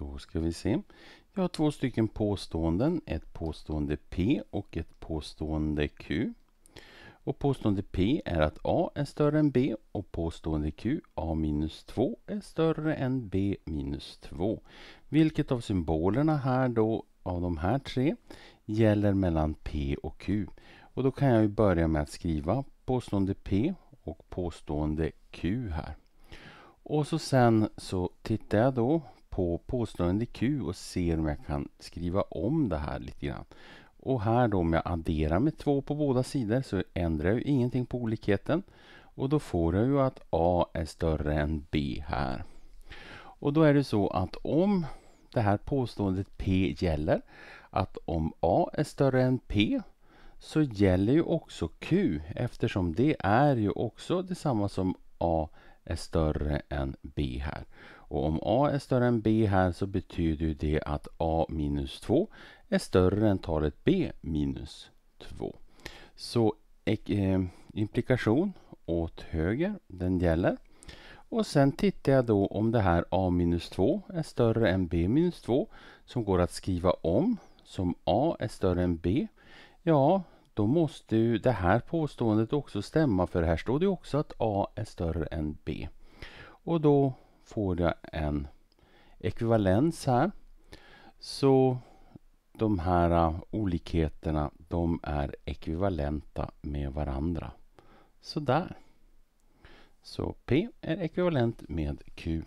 Då ska vi se. Jag har två stycken påståenden. Ett påstående P och ett påstående Q. Och påstående P är att A är större än B och påstående Q, A minus 2, är större än B minus 2. Vilket av symbolerna här då, av de här tre, gäller mellan P och Q? Och då kan jag ju börja med att skriva påstående P och påstående Q här. Och så sen så tittar jag då på påstående Q och ser om jag kan skriva om det här lite grann. Och här då om jag adderar med två på båda sidor så ändrar jag ingenting på olikheten. Och då får jag ju att A är större än B här. Och då är det så att om det här påståendet P gäller, att om A är större än P så gäller ju också Q eftersom det är ju också detsamma som A är större än B här. Och om a är större än b här så betyder det att a minus 2 är större än talet b minus 2. Så eh, implikation åt höger, den gäller. Och sen tittar jag då om det här a minus 2 är större än b minus 2 som går att skriva om som a är större än b. Ja, då måste ju det här påståendet också stämma för här står det också att a är större än b. Och då får jag en ekvivalens här. Så de här äh, olikheterna de är ekvivalenta med varandra. Sådär. Så P är ekvivalent med Q.